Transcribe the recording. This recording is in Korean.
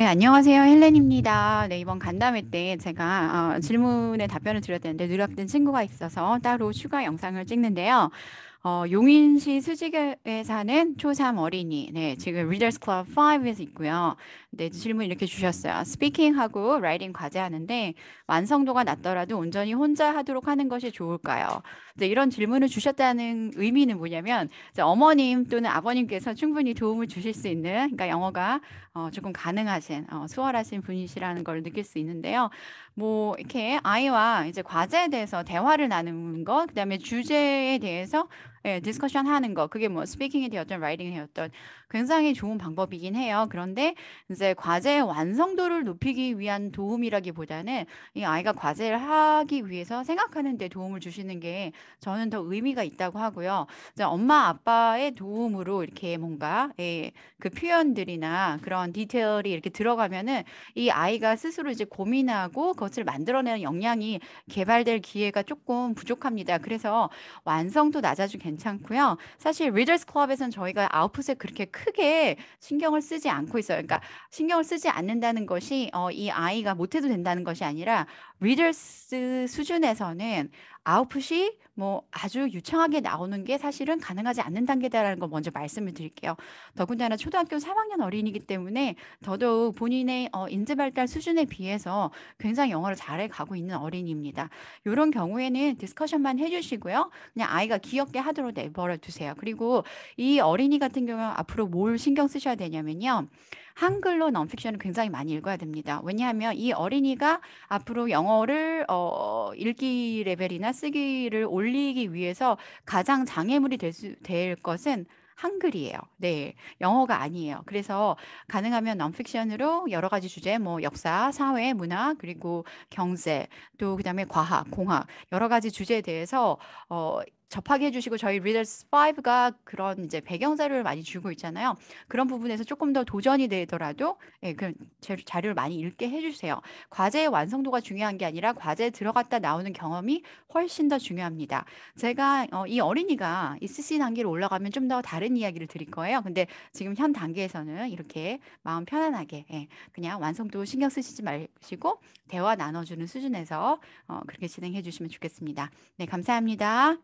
네, 안녕하세요. 헬렌입니다. 네, 이번 간담회 때 제가 어, 질문에 답변을 드렸는데 누락된 친구가 있어서 따로 추가 영상을 찍는데요. 어, 용인시 수직에 사는 초삼 어린이. 네, 지금 Readers Club 5에서 있고요. 네, 질문 이렇게 주셨어요. 스피킹하고 라이딩 과제하는데 완성도가 낮더라도 온전히 혼자 하도록 하는 것이 좋을까요? 이제 이런 질문을 주셨다는 의미는 뭐냐면 어머님 또는 아버님께서 충분히 도움을 주실 수 있는 그러니까 영어가 어, 조금 가능하신 어, 수월하신 분이시라는 걸 느낄 수 있는데요. 뭐 이렇게 아이와 이제 과제에 대해서 대화를 나누는 것, 그다음에 주제에 대해서 예, 디스커션 음. 하는 거 그게 뭐 스피킹이 되었던 라이딩이 되었던 굉장히 좋은 방법이긴 해요. 그런데 이제 과제의 완성도를 높이기 위한 도움이라기보다는 이 아이가 과제를 하기 위해서 생각하는 데 도움을 주시는 게 저는 더 의미가 있다고 하고요. 이제 엄마 아빠의 도움으로 이렇게 뭔가 예, 그 표현들이나 그런 디테일이 이렇게 들어가면은 이 아이가 스스로 이제 고민하고 그것을 만들어내는 역량이 개발될 기회가 조금 부족합니다. 그래서 완성도 낮아지고 괜찮고요. 사실 리더스 클럽에서는 저희가 아웃풋에 그렇게 크게 신경을 쓰지 않고 있어요. 그러니까 신경을 쓰지 않는다는 것이 어, 이 아이가 못해도 된다는 것이 아니라 리더스 수준에서는 아웃풋이 뭐 아주 유창하게 나오는 게 사실은 가능하지 않는 단계다라는 걸 먼저 말씀을 드릴게요. 더군다나 초등학교 3학년 어린이기 때문에 더더욱 본인의 어, 인지 발달 수준에 비해서 굉장히 영어를 잘해 가고 있는 어린이입니다. 이런 경우에는 디스커션만 해주시고요. 그냥 아이가 귀엽게 하도 하도록 내버려 두세요. 그리고 이 어린이 같은 경우는 앞으로 뭘 신경 쓰셔야 되냐면요. 한글로 넌픽션을 굉장히 많이 읽어야 됩니다. 왜냐하면 이 어린이가 앞으로 영어를 어, 읽기 레벨이나 쓰기를 올리기 위해서 가장 장애물이 될, 수, 될 것은 한글이에요. 네. 영어가 아니에요. 그래서 가능하면 넌픽션으로 여러 가지 주제, 뭐 역사, 사회, 문화, 그리고 경제, 또 그다음에 과학, 공학, 여러 가지 주제에 대해서 어, 접하게 해주시고 저희 리더스 5가 그런 이제 배경 자료를 많이 주고 있잖아요. 그런 부분에서 조금 더 도전이 되더라도 예, 그 자료를 많이 읽게 해주세요. 과제의 완성도가 중요한 게 아니라 과제에 들어갔다 나오는 경험이 훨씬 더 중요합니다. 제가 어, 이 어린이가 ECC 단계로 올라가면 좀 더 다른 이야기를 드릴 거예요. 근데 지금 현 단계에서는 이렇게 마음 편안하게 예, 그냥 완성도 신경 쓰시지 마시고 대화 나눠주는 수준에서 어, 그렇게 진행해 주시면 좋겠습니다. 네, 감사합니다.